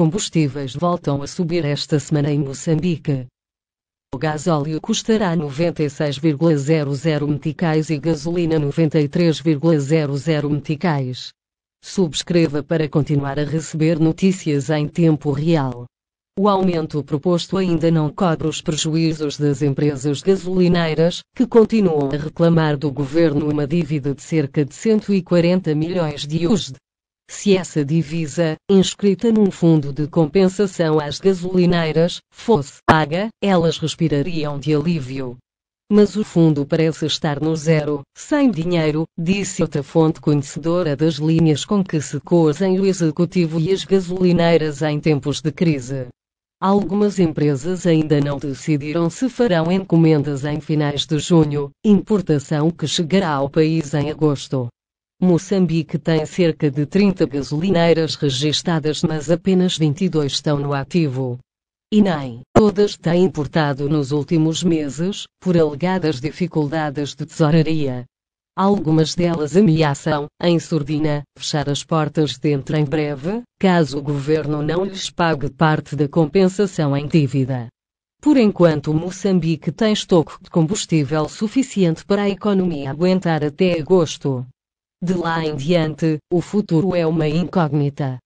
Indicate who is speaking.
Speaker 1: combustíveis voltam a subir esta semana em Moçambique. O gasóleo custará 96,00 meticais e gasolina 93,00 meticais. Subscreva para continuar a receber notícias em tempo real. O aumento proposto ainda não cobre os prejuízos das empresas gasolineiras, que continuam a reclamar do governo uma dívida de cerca de 140 milhões de USD se essa divisa, inscrita num fundo de compensação às gasolineiras, fosse paga, elas respirariam de alívio. Mas o fundo parece estar no zero, sem dinheiro, disse outra fonte conhecedora das linhas com que se cozem o executivo e as gasolineiras em tempos de crise. Algumas empresas ainda não decidiram se farão encomendas em finais de junho, importação que chegará ao país em agosto. Moçambique tem cerca de 30 gasolineiras registadas, mas apenas 22 estão no ativo. E nem todas têm importado nos últimos meses, por alegadas dificuldades de tesouraria. Algumas delas ameaçam, em surdina, fechar as portas dentro em breve, caso o governo não lhes pague parte da compensação em dívida. Por enquanto, Moçambique tem estoque de combustível suficiente para a economia aguentar até agosto. De lá em diante, o futuro é uma incógnita.